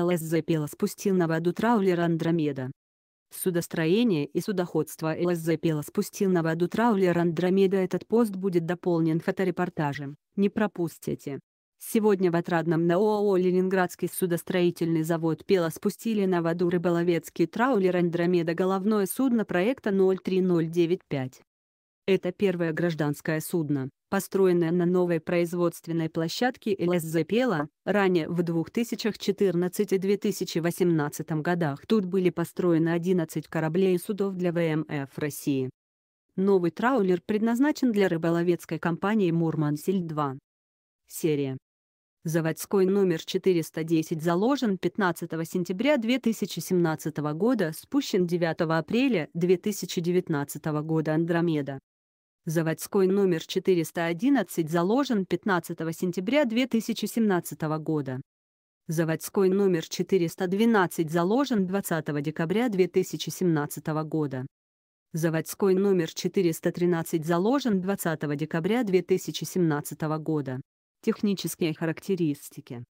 ЛСЗП спустил на воду траулер «Андромеда». Судостроение и судоходство ЛСЗП спустил на воду траулер «Андромеда». Этот пост будет дополнен фоторепортажем, не пропустите. Сегодня в Отрадном на ООО «Ленинградский судостроительный завод Пела» спустили на воду рыболовецкий траулер «Андромеда» головное судно проекта 03095. Это первое гражданское судно, построенная на новой производственной площадке ЛСЗ Пела, ранее в 2014 2018 годах тут были построены 11 кораблей и судов для ВМФ России. Новый траулер предназначен для рыболовецкой компании «Мурмансиль-2». Серия. Заводской номер 410 заложен 15 сентября 2017 года, спущен 9 апреля 2019 года «Андромеда». Заводской номер 411 заложен 15 сентября 2017 года. Заводской номер 412 заложен 20 декабря 2017 года. Заводской номер 413 заложен 20 декабря 2017 года. Технические характеристики.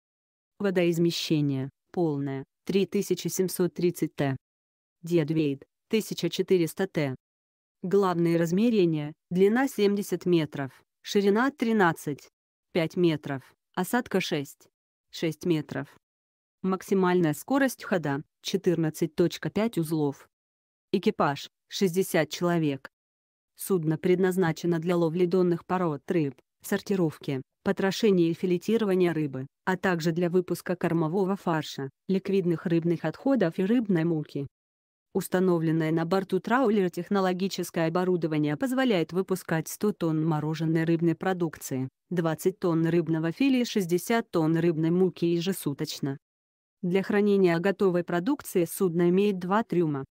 Водоизмещение. Полное. 3730 Т. Диадвейд. 1400 Т. Главные размерения – длина 70 метров, ширина 13,5 метров, осадка 6,6 метров. Максимальная скорость хода – 14.5 узлов. Экипаж – 60 человек. Судно предназначено для ловли донных пород рыб, сортировки, потрошения и филетирования рыбы, а также для выпуска кормового фарша, ликвидных рыбных отходов и рыбной муки. Установленное на борту траулера технологическое оборудование позволяет выпускать 100 тонн мороженой рыбной продукции, 20 тонн рыбного филе и 60 тонн рыбной муки ежесуточно. Для хранения готовой продукции судно имеет два трюма.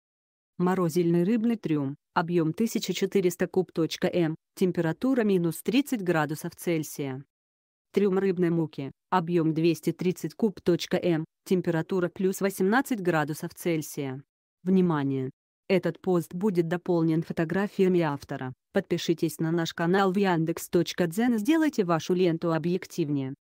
Морозильный рыбный трюм, объем 1400 куб.м, температура минус 30 градусов Цельсия. Трюм рыбной муки, объем 230 куб.м, температура плюс 18 градусов Цельсия. Внимание! Этот пост будет дополнен фотографиями автора. Подпишитесь на наш канал в Яндекс.Дзен и сделайте вашу ленту объективнее.